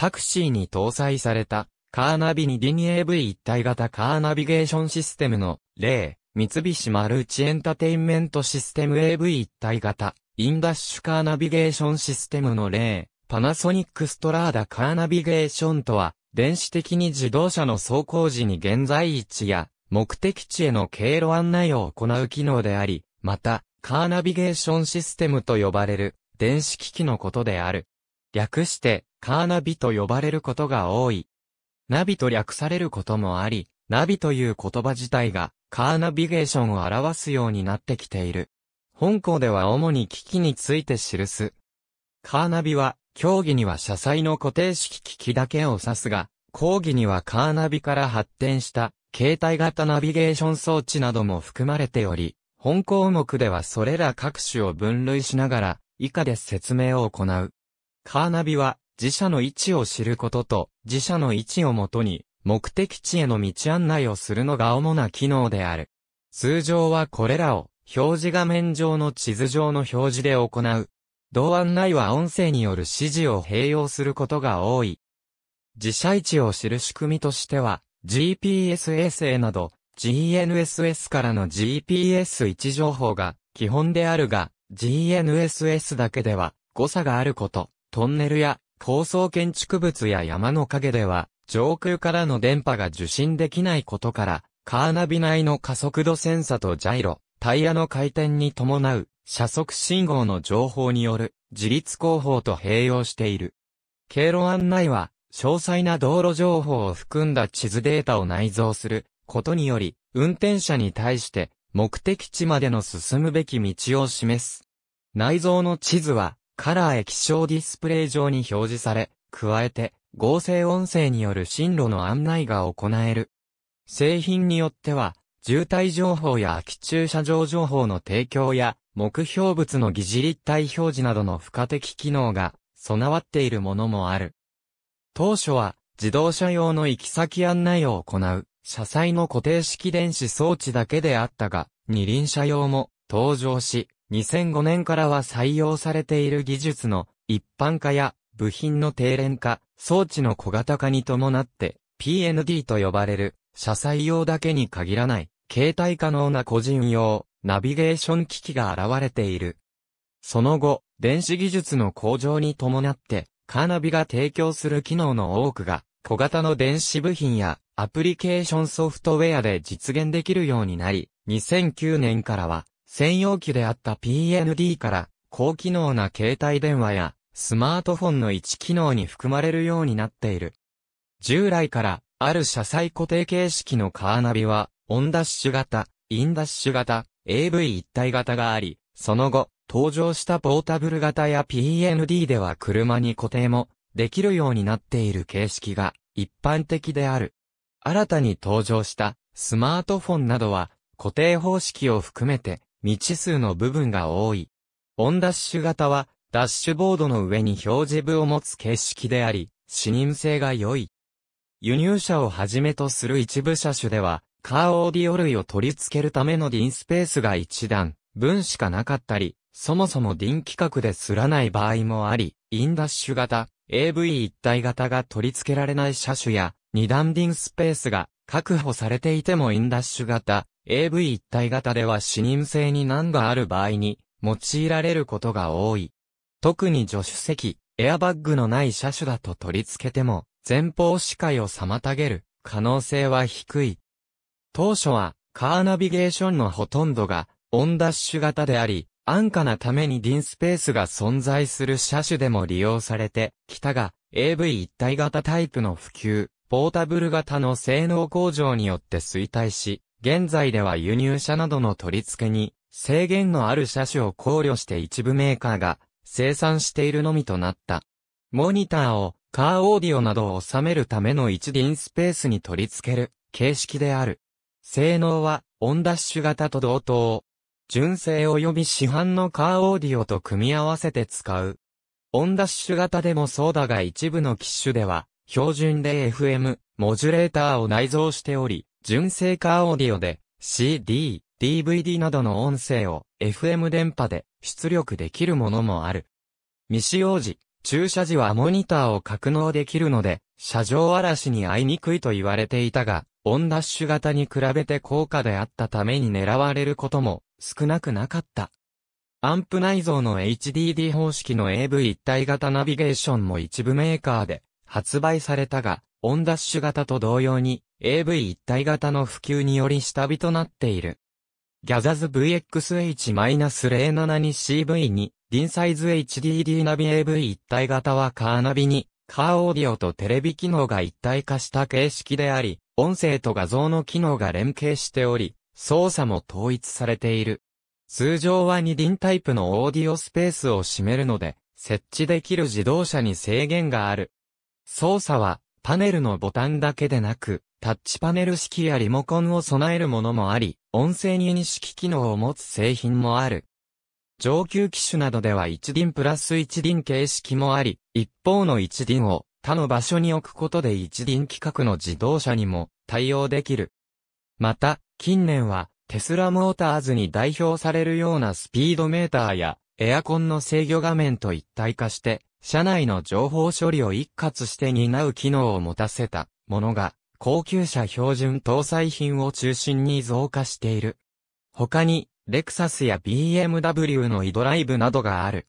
タクシーに搭載された、カーナビにィニ n a v 一体型カーナビゲーションシステムの例、三菱マルチエンタテインメントシステム AV 一体型、インダッシュカーナビゲーションシステムの例、パナソニックストラーダカーナビゲーションとは、電子的に自動車の走行時に現在位置や目的地への経路案内を行う機能であり、また、カーナビゲーションシステムと呼ばれる電子機器のことである。略して、カーナビと呼ばれることが多い。ナビと略されることもあり、ナビという言葉自体がカーナビゲーションを表すようになってきている。本校では主に機器について記す。カーナビは、競技には車載の固定式機器だけを指すが、講義にはカーナビから発展した携帯型ナビゲーション装置なども含まれており、本項目ではそれら各種を分類しながら、以下で説明を行う。カーナビは、自社の位置を知ることと、自社の位置をもとに、目的地への道案内をするのが主な機能である。通常はこれらを、表示画面上の地図上の表示で行う。同案内は音声による指示を併用することが多い。自社位置を知る仕組みとしては、GPS 衛星など、GNSS からの GPS 位置情報が基本であるが、GNSS だけでは誤差があること、トンネルや高層建築物や山の陰では、上空からの電波が受信できないことから、カーナビ内の加速度センサとジャイロ、タイヤの回転に伴う、車速信号の情報による、自立工法と併用している。経路案内は、詳細な道路情報を含んだ地図データを内蔵することにより、運転者に対して目的地までの進むべき道を示す。内蔵の地図はカラー液晶ディスプレイ上に表示され、加えて合成音声による進路の案内が行える。製品によっては、渋滞情報や空き駐車場情報の提供や、目標物の疑似立体表示などの付加的機能が備わっているものもある。当初は、自動車用の行き先案内を行う、車載の固定式電子装置だけであったが、二輪車用も登場し、2005年からは採用されている技術の一般化や部品の低廉化、装置の小型化に伴って PND と呼ばれる車載用だけに限らない携帯可能な個人用ナビゲーション機器が現れている。その後、電子技術の向上に伴ってカーナビが提供する機能の多くが小型の電子部品やアプリケーションソフトウェアで実現できるようになり、2009年からは専用機であった PND から高機能な携帯電話やスマートフォンの一機能に含まれるようになっている。従来からある車載固定形式のカーナビはオンダッシュ型、インダッシュ型、AV 一体型があり、その後登場したポータブル型や PND では車に固定もできるようになっている形式が一般的である。新たに登場したスマートフォンなどは固定方式を含めて未知数の部分が多い。オンダッシュ型は、ダッシュボードの上に表示部を持つ形式であり、視認性が良い。輸入車をはじめとする一部車種では、カーオーディオ類を取り付けるための DIN スペースが一段、分しかなかったり、そもそも DIN 規格ですらない場合もあり、インダッシュ型、AV 一体型が取り付けられない車種や、二段 DIN スペースが確保されていてもインダッシュ型、AV 一体型では視認性に難がある場合に用いられることが多い。特に助手席、エアバッグのない車種だと取り付けても前方視界を妨げる可能性は低い。当初はカーナビゲーションのほとんどがオンダッシュ型であり、安価なためにディンスペースが存在する車種でも利用されてきたが、AV 一体型タイプの普及、ポータブル型の性能向上によって衰退し、現在では輸入車などの取り付けに制限のある車種を考慮して一部メーカーが生産しているのみとなった。モニターをカーオーディオなどを収めるための一輪スペースに取り付ける形式である。性能はオンダッシュ型と同等。純正及び市販のカーオーディオと組み合わせて使う。オンダッシュ型でもそうだが一部の機種では標準で FM、モジュレーターを内蔵しており、純正化オーディオで CD、DVD などの音声を FM 電波で出力できるものもある。未使用時、駐車時はモニターを格納できるので、車上嵐に合いにくいと言われていたが、オンダッシュ型に比べて高価であったために狙われることも少なくなかった。アンプ内蔵の HDD 方式の AV 一体型ナビゲーションも一部メーカーで発売されたが、オンダッシュ型と同様に AV 一体型の普及により下火となっている。ギャザズ VXH-07 に CV に、リンサイズ HDD ナビ AV 一体型はカーナビに、カーオーディオとテレビ機能が一体化した形式であり、音声と画像の機能が連携しており、操作も統一されている。通常は二輪タイプのオーディオスペースを占めるので、設置できる自動車に制限がある。操作はパネルのボタンだけでなく、タッチパネル式やリモコンを備えるものもあり、音声認識機能を持つ製品もある。上級機種などでは1輪プラス1輪形式もあり、一方の1輪を他の場所に置くことで1輪規格の自動車にも対応できる。また、近年はテスラモーターズに代表されるようなスピードメーターやエアコンの制御画面と一体化して社内の情報処理を一括して担う機能を持たせたものが、高級車標準搭載品を中心に増加している。他に、レクサスや BMW の e ドライブなどがある。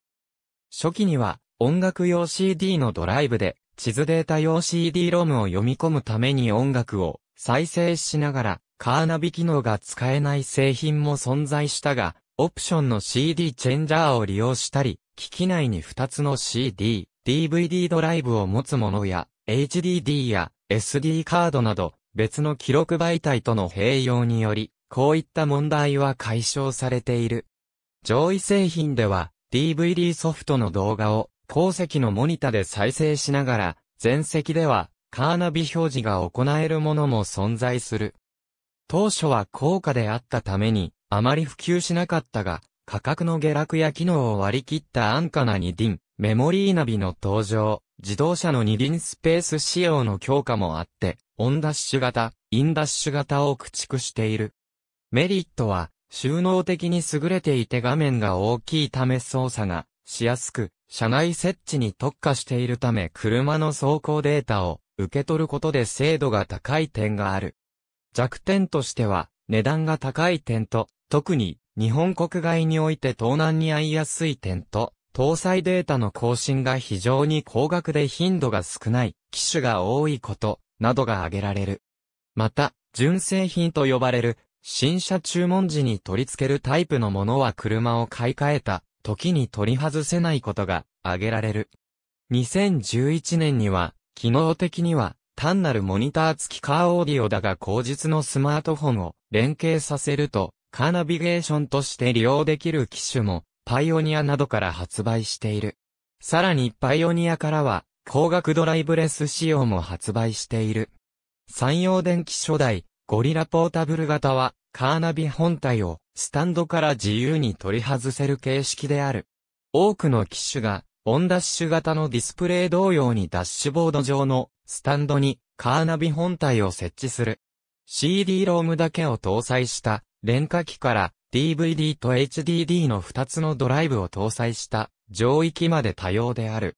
初期には、音楽用 CD のドライブで、地図データ用 c d ロムを読み込むために音楽を再生しながら、カーナビ機能が使えない製品も存在したが、オプションの CD チェンジャーを利用したり、機器内に2つの CD、DVD ドライブを持つものや、HDD や SD カードなど、別の記録媒体との併用により、こういった問題は解消されている。上位製品では、DVD ソフトの動画を、後席のモニタで再生しながら、前席では、カーナビ表示が行えるものも存在する。当初は高価であったために、あまり普及しなかったが、価格の下落や機能を割り切った安価な二輪、メモリーナビの登場、自動車の二輪スペース仕様の強化もあって、オンダッシュ型、インダッシュ型を駆逐している。メリットは、収納的に優れていて画面が大きいため操作がしやすく、車内設置に特化しているため車の走行データを受け取ることで精度が高い点がある。弱点としては、値段が高い点と、特に日本国外において盗難に遭いやすい点と、搭載データの更新が非常に高額で頻度が少ない、機種が多いこと、などが挙げられる。また、純正品と呼ばれる、新車注文時に取り付けるタイプのものは車を買い替えた時に取り外せないことが挙げられる。2011年には、機能的には単なるモニター付きカーオーディオだが後日のスマートフォンを連携させるとカーナビゲーションとして利用できる機種も、パイオニアなどから発売している。さらにパイオニアからは、光学ドライブレス仕様も発売している。山陽電機初代、ゴリラポータブル型は、カーナビ本体を、スタンドから自由に取り外せる形式である。多くの機種が、オンダッシュ型のディスプレイ同様にダッシュボード上のスタンドにカーナビ本体を設置する。CD ロームだけを搭載した廉価機から DVD と HDD の2つのドライブを搭載した上域まで多様である。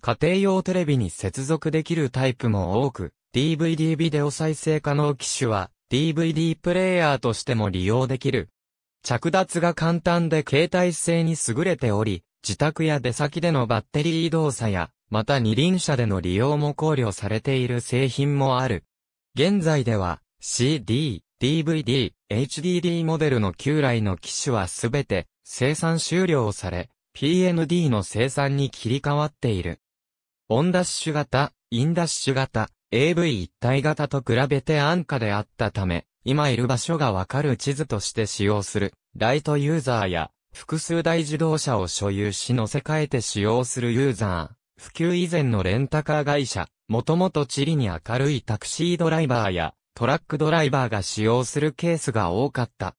家庭用テレビに接続できるタイプも多く、DVD ビデオ再生可能機種は DVD プレイヤーとしても利用できる。着脱が簡単で携帯性に優れており、自宅や出先でのバッテリー動作や、また二輪車での利用も考慮されている製品もある。現在では CD、DVD、HDD モデルの旧来の機種はすべて生産終了され、PND の生産に切り替わっている。オンダッシュ型、インダッシュ型、AV 一体型と比べて安価であったため、今いる場所がわかる地図として使用する、ライトユーザーや、複数台自動車を所有し乗せ替えて使用するユーザー、普及以前のレンタカー会社、もともと地理に明るいタクシードライバーや、トラックドライバーが使用するケースが多かった。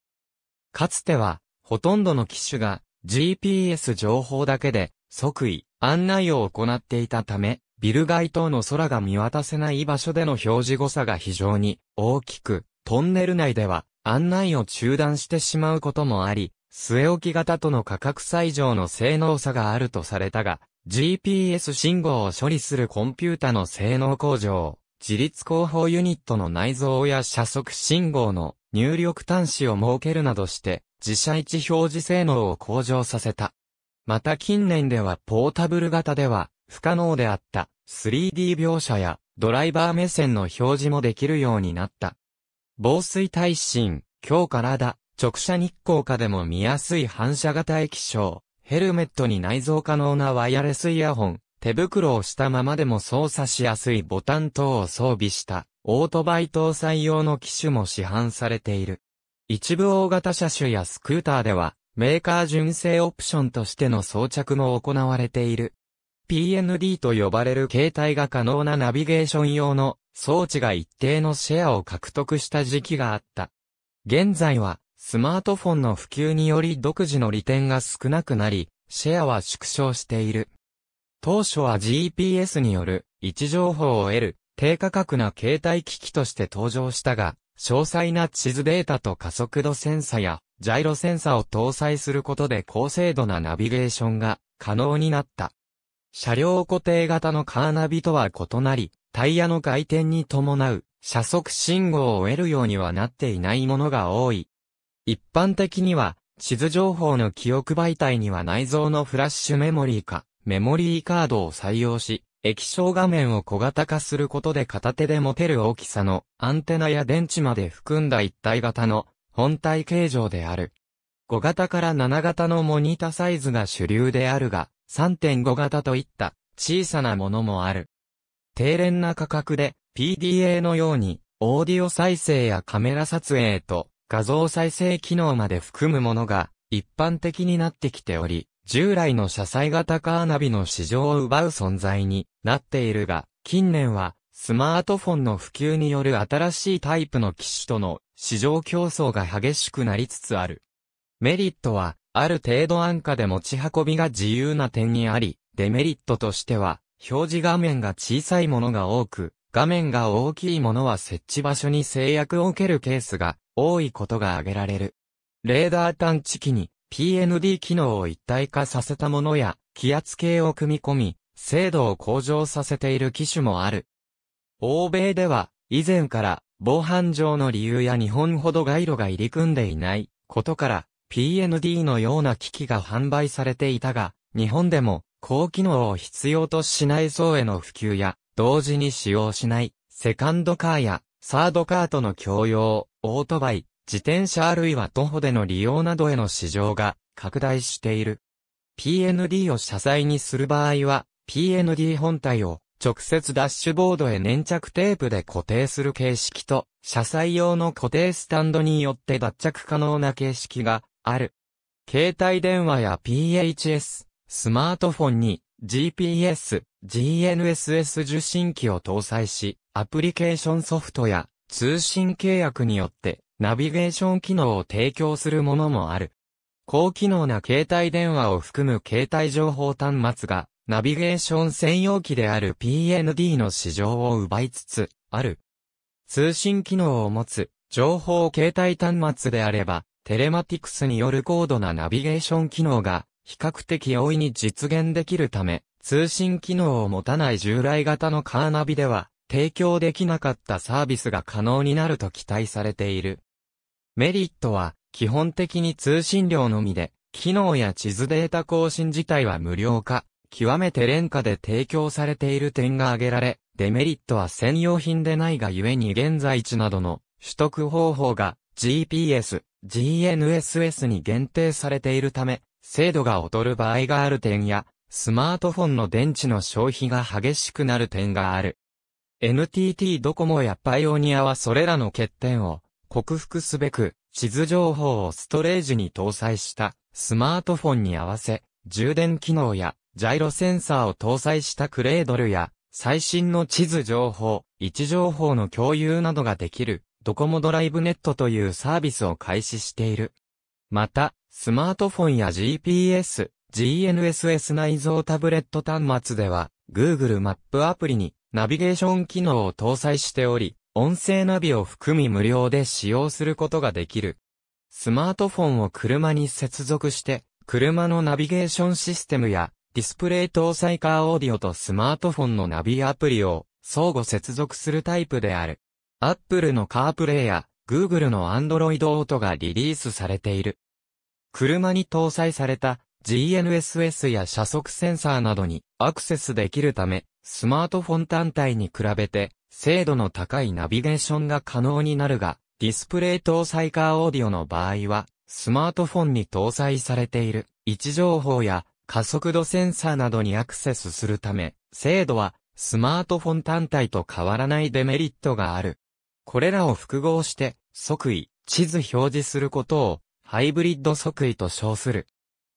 かつては、ほとんどの機種が GPS 情報だけで即位、案内を行っていたため、ビル街等の空が見渡せない場所での表示誤差が非常に大きく、トンネル内では案内を中断してしまうこともあり、据え置き型との価格差以上の性能差があるとされたが、GPS 信号を処理するコンピュータの性能向上、自立広報ユニットの内蔵や車速信号の入力端子を設けるなどして、自社位置表示性能を向上させた。また近年ではポータブル型では、不可能であった 3D 描写やドライバー目線の表示もできるようになった。防水耐震、強からだ、直射日光下でも見やすい反射型液晶、ヘルメットに内蔵可能なワイヤレスイヤホン、手袋をしたままでも操作しやすいボタン等を装備した、オートバイ搭載用の機種も市販されている。一部大型車種やスクーターでは、メーカー純正オプションとしての装着も行われている。PND と呼ばれる携帯が可能なナビゲーション用の装置が一定のシェアを獲得した時期があった。現在はスマートフォンの普及により独自の利点が少なくなり、シェアは縮小している。当初は GPS による位置情報を得る低価格な携帯機器として登場したが、詳細な地図データと加速度センサやジャイロセンサを搭載することで高精度なナビゲーションが可能になった。車両固定型のカーナビとは異なり、タイヤの回転に伴う車速信号を得るようにはなっていないものが多い。一般的には地図情報の記憶媒体には内蔵のフラッシュメモリーかメモリーカードを採用し、液晶画面を小型化することで片手で持てる大きさのアンテナや電池まで含んだ一体型の本体形状である。5型から7型のモニタサイズが主流であるが、3.5型といった小さなものもある。低廉な価格で PDA のようにオーディオ再生やカメラ撮影と画像再生機能まで含むものが一般的になってきており、従来の車載型カーナビの市場を奪う存在になっているが、近年はスマートフォンの普及による新しいタイプの機種との市場競争が激しくなりつつある。メリットは、ある程度安価で持ち運びが自由な点にあり、デメリットとしては、表示画面が小さいものが多く、画面が大きいものは設置場所に制約を受けるケースが多いことが挙げられる。レーダー探知機に PND 機能を一体化させたものや、気圧計を組み込み、精度を向上させている機種もある。欧米では、以前から、防犯上の理由や日本ほど街路が入り組んでいないことから、PND のような機器が販売されていたが、日本でも、高機能を必要としない層への普及や、同時に使用しない、セカンドカーや、サードカーとの共用、オートバイ、自転車あるいは徒歩での利用などへの市場が拡大している。PND を車載にする場合は、PND 本体を直接ダッシュボードへ粘着テープで固定する形式と、車載用の固定スタンドによって脱着可能な形式がある。携帯電話や PHS、スマートフォンに GPS、GNSS 受信機を搭載し、アプリケーションソフトや通信契約によってナビゲーション機能を提供するものもある。高機能な携帯電話を含む携帯情報端末が、ナビゲーション専用機である PND の市場を奪いつつ、ある。通信機能を持つ、情報携帯端末であれば、テレマティクスによる高度なナビゲーション機能が、比較的容易に実現できるため、通信機能を持たない従来型のカーナビでは、提供できなかったサービスが可能になると期待されている。メリットは、基本的に通信量のみで、機能や地図データ更新自体は無料化、極めて廉価で提供されている点が挙げられ、デメリットは専用品でないがゆえに現在地などの取得方法が GPS、GNSS に限定されているため、精度が劣る場合がある点や、スマートフォンの電池の消費が激しくなる点がある。NTT ドコモやパイオニアはそれらの欠点を克服すべく、地図情報をストレージに搭載したスマートフォンに合わせ、充電機能やジャイロセンサーを搭載したクレードルや最新の地図情報、位置情報の共有などができるドコモドライブネットというサービスを開始している。また、スマートフォンや GPS、GNSS 内蔵タブレット端末では Google マップアプリにナビゲーション機能を搭載しており、音声ナビを含み無料で使用することができる。スマートフォンを車に接続して、車のナビゲーションシステムや、ディスプレイ搭載カーオーディオとスマートフォンのナビアプリを相互接続するタイプである。Apple の CarPlay や Google の Android Auto がリリースされている。車に搭載された GNSS や車速センサーなどにアクセスできるため、スマートフォン単体に比べて精度の高いナビゲーションが可能になるが、ディスプレイ搭載カーオーディオの場合は、スマートフォンに搭載されている位置情報や加速度センサーなどにアクセスするため、精度はスマートフォン単体と変わらないデメリットがある。これらを複合して即位、地図表示することをハイブリッド即位と称する。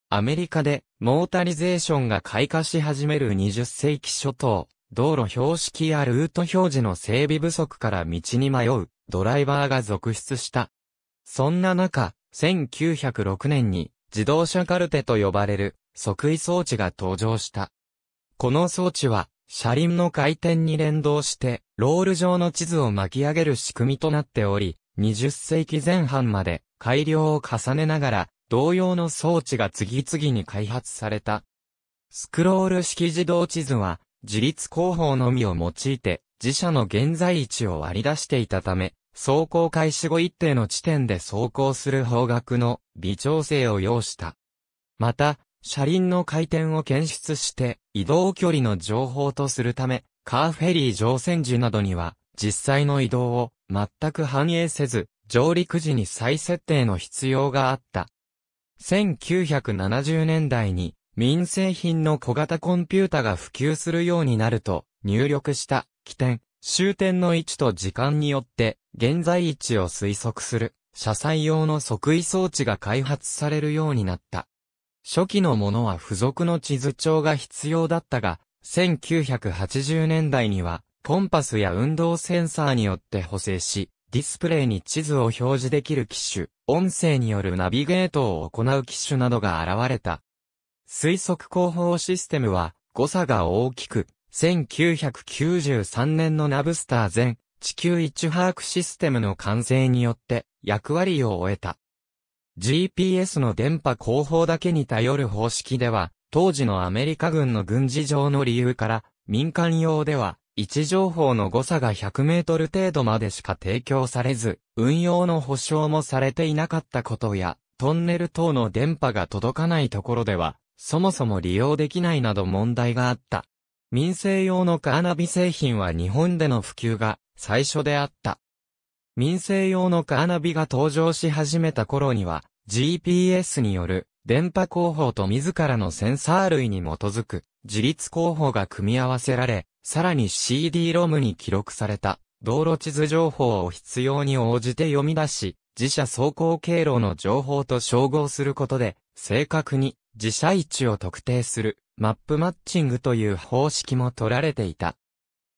アメリカでモータリゼーションが開花し始める20世紀初頭、道路標識やルート表示の整備不足から道に迷うドライバーが続出した。そんな中、1906年に自動車カルテと呼ばれる即位装置が登場した。この装置は車輪の回転に連動してロール状の地図を巻き上げる仕組みとなっており、20世紀前半まで改良を重ねながら同様の装置が次々に開発された。スクロール式自動地図は自立工法のみを用いて、自社の現在位置を割り出していたため、走行開始後一定の地点で走行する方角の微調整を要した。また、車輪の回転を検出して移動距離の情報とするため、カーフェリー乗船時などには実際の移動を全く反映せず、上陸時に再設定の必要があった。1970年代に民生品の小型コンピュータが普及するようになると、入力した起点、終点の位置と時間によって、現在位置を推測する、車載用の測位装置が開発されるようになった。初期のものは付属の地図帳が必要だったが、1980年代には、コンパスや運動センサーによって補正し、ディスプレイに地図を表示できる機種、音声によるナビゲートを行う機種などが現れた。推測広報システムは誤差が大きく、1993年のナブスター全地球一致把握システムの完成によって役割を終えた。GPS の電波後方だけに頼る方式では、当時のアメリカ軍の軍事上の理由から、民間用では、位置情報の誤差が100メートル程度までしか提供されず、運用の保証もされていなかったことや、トンネル等の電波が届かないところでは、そもそも利用できないなど問題があった。民生用のカーナビ製品は日本での普及が最初であった。民生用のカーナビが登場し始めた頃には GPS による電波工法と自らのセンサー類に基づく自立工法が組み合わせられ、さらに CD ロムに記録された道路地図情報を必要に応じて読み出し、自社走行経路の情報と照合することで正確に自社位置を特定するマップマッチングという方式も取られていた。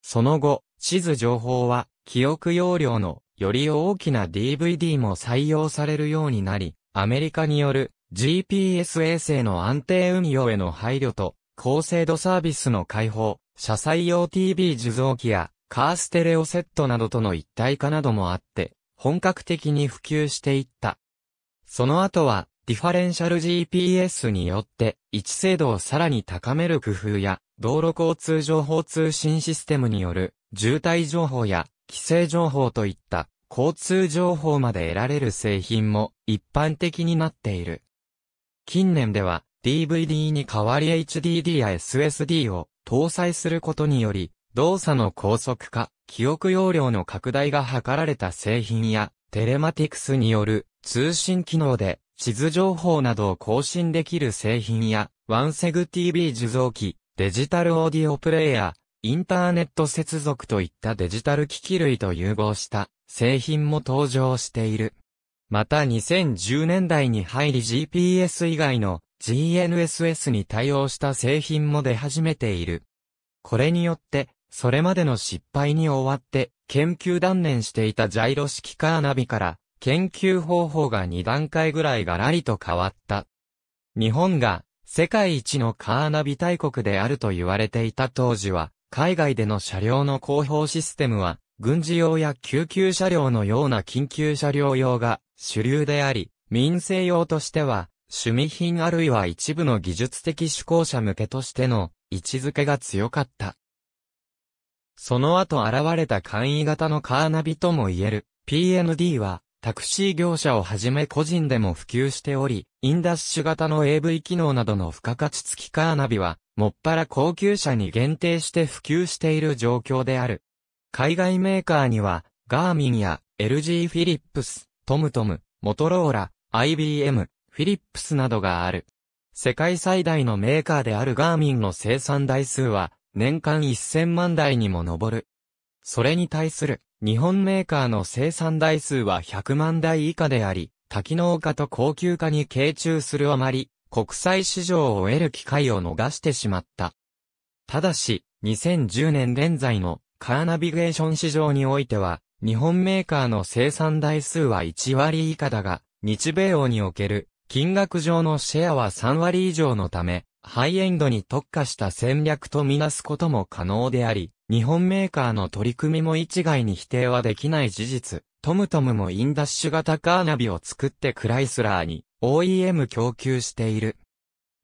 その後、地図情報は記憶容量のより大きな DVD も採用されるようになり、アメリカによる GPS 衛星の安定運用への配慮と高精度サービスの開放、車載用 TV 受像機やカーステレオセットなどとの一体化などもあって、本格的に普及していった。その後は、ディファレンシャル GPS によって、位置精度をさらに高める工夫や、道路交通情報通信システムによる、渋滞情報や、規制情報といった、交通情報まで得られる製品も一般的になっている。近年では DVD に代わり HDD や SSD を搭載することにより動作の高速化、記憶容量の拡大が図られた製品やテレマティクスによる通信機能で地図情報などを更新できる製品や、ワンセグ TV 受像機、デジタルオーディオプレイヤー、インターネット接続といったデジタル機器類と融合した製品も登場している。また2010年代に入り GPS 以外の GNSS に対応した製品も出始めている。これによって、それまでの失敗に終わって、研究断念していたジャイロ式カーナビから、研究方法が2段階ぐらいがらりと変わった。日本が世界一のカーナビ大国であると言われていた当時は、海外での車両の広報システムは、軍事用や救急車両のような緊急車両用が主流であり、民生用としては、趣味品あるいは一部の技術的思考者向けとしての位置づけが強かった。その後現れた簡易型のカーナビとも言える PND はタクシー業者をはじめ個人でも普及しており、インダッシュ型の AV 機能などの付加価値付きカーナビは、もっぱら高級車に限定して普及している状況である。海外メーカーには、ガーミンや LG フィリップス、トムトム、モトローラ、IBM、フィリップスなどがある。世界最大のメーカーであるガーミンの生産台数は、年間1000万台にも上る。それに対する、日本メーカーの生産台数は100万台以下であり、多機能化と高級化に傾注するあまり、国際市場を得る機会を逃してしまった。ただし、2010年現在のカーナビゲーション市場においては、日本メーカーの生産台数は1割以下だが、日米欧における金額上のシェアは3割以上のため、ハイエンドに特化した戦略とみなすことも可能であり、日本メーカーの取り組みも一概に否定はできない事実。トムトムもインダッシュ型カーナビを作ってクライスラーに OEM 供給している。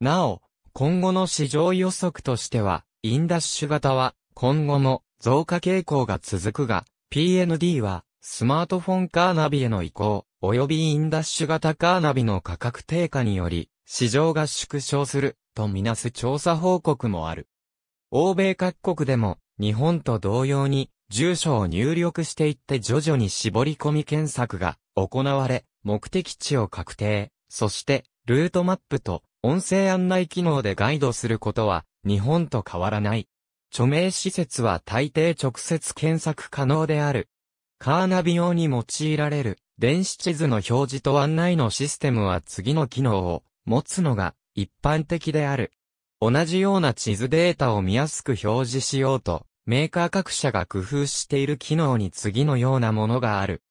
なお、今後の市場予測としては、インダッシュ型は今後も増加傾向が続くが、PND はスマートフォンカーナビへの移行、及びインダッシュ型カーナビの価格低下により、市場が縮小するとみなす調査報告もある。欧米各国でも日本と同様に、住所を入力していって徐々に絞り込み検索が行われ、目的地を確定、そして、ルートマップと音声案内機能でガイドすることは、日本と変わらない。著名施設は大抵直接検索可能である。カーナビ用に用いられる電子地図の表示と案内のシステムは次の機能を持つのが一般的である。同じような地図データを見やすく表示しようと、メーカー各社が工夫している機能に次のようなものがある。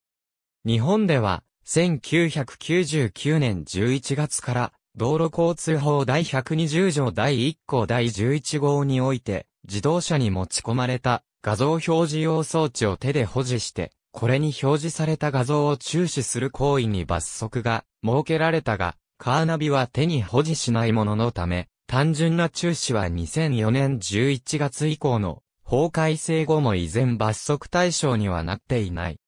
日本では、1999年11月から、道路交通法第120条第1項第11号において、自動車に持ち込まれた画像表示用装置を手で保持して、これに表示された画像を注視する行為に罰則が設けられたが、カーナビは手に保持しないもののため、単純な中止は2004年11月以降の法改正後も依然罰則対象にはなっていない。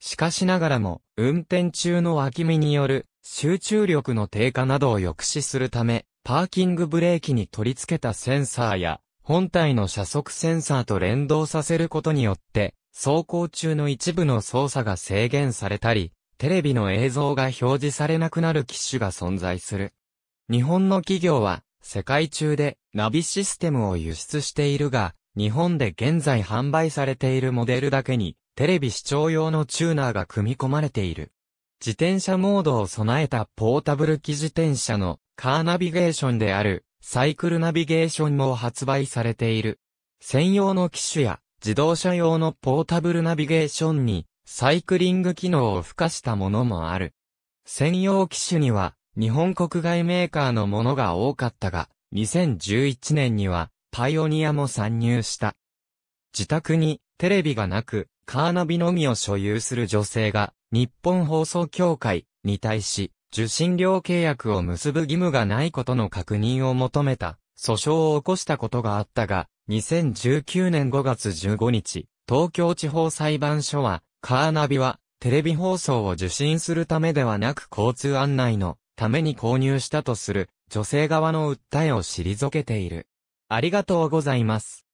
しかしながらも、運転中の脇見による集中力の低下などを抑止するため、パーキングブレーキに取り付けたセンサーや、本体の車速センサーと連動させることによって、走行中の一部の操作が制限されたり、テレビの映像が表示されなくなる機種が存在する。日本の企業は、世界中でナビシステムを輸出しているが、日本で現在販売されているモデルだけに、テレビ視聴用のチューナーが組み込まれている。自転車モードを備えたポータブル機自転車のカーナビゲーションであるサイクルナビゲーションも発売されている。専用の機種や自動車用のポータブルナビゲーションにサイクリング機能を付加したものもある。専用機種には日本国外メーカーのものが多かったが、2011年にはパイオニアも参入した。自宅にテレビがなく、カーナビのみを所有する女性が、日本放送協会に対し、受信料契約を結ぶ義務がないことの確認を求めた、訴訟を起こしたことがあったが、2019年5月15日、東京地方裁判所は、カーナビは、テレビ放送を受信するためではなく交通案内のために購入したとする女性側の訴えを退けている。ありがとうございます。